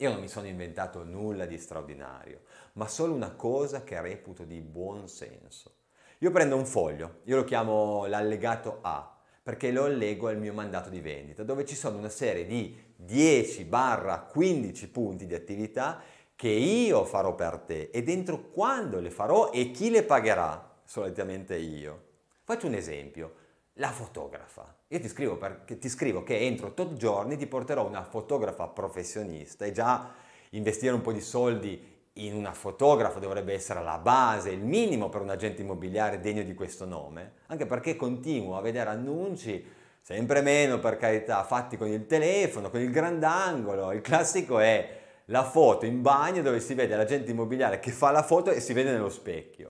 Io non mi sono inventato nulla di straordinario, ma solo una cosa che reputo di buon senso. Io prendo un foglio, io lo chiamo l'allegato A, perché lo allego al mio mandato di vendita, dove ci sono una serie di 10-15 punti di attività che io farò per te e dentro quando le farò e chi le pagherà, solitamente io. Faccio un esempio, la fotografa. Io ti scrivo, perché, ti scrivo che entro tot giorni ti porterò una fotografa professionista e già investire un po' di soldi in una fotografa dovrebbe essere la base, il minimo per un agente immobiliare degno di questo nome, anche perché continuo a vedere annunci, sempre meno per carità, fatti con il telefono, con il grandangolo, il classico è la foto in bagno dove si vede l'agente immobiliare che fa la foto e si vede nello specchio.